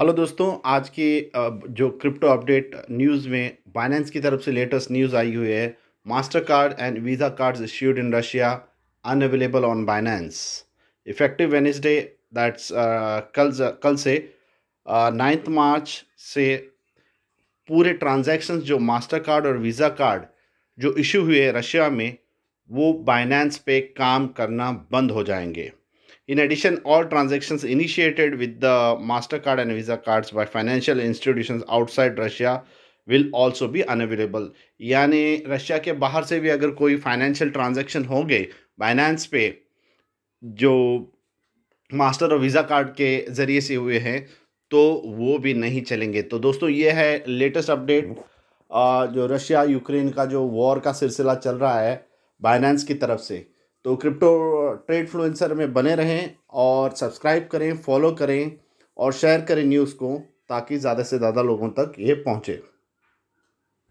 Hello दोस्तों आज की जो क्रिप्टो अपडेट न्यूज़ में बाइनेंस की तरफ से लेटेस्ट न्यूज़ आई हुई है Mastercard and Visa cards issued in Russia unavailable on Binance effective Wednesday that's कल कल से नाइन्थ मार्च से पूरे ट्रांजैक्शंस जो मास्टर कार्ड और वीज़ा कार्ड जो इशू हुए रशिया में वो बाइनेंस पे काम करना बंद हो जाएंगे In addition, all transactions initiated with the MasterCard and Visa cards by financial institutions outside Russia will also be unavailable. यानी रशिया के बाहर से भी अगर कोई फाइनेंशियल ट्रांजेक्शन गए बाइनेंस पे जो मास्टर और वीज़ा कार्ड के ज़रिए से हुए हैं तो वो भी नहीं चलेंगे तो दोस्तों ये है लेटेस्ट अपडेट जो रशिया यूक्रेन का जो वॉर का सिलसिला चल रहा है बाइनेंस की तरफ से तो क्रिप्टो ट्रेड फ्लुएंसर में बने रहें और सब्सक्राइब करें फॉलो करें और शेयर करें न्यूज़ को ताकि ज़्यादा से ज़्यादा लोगों तक ये पहुँचे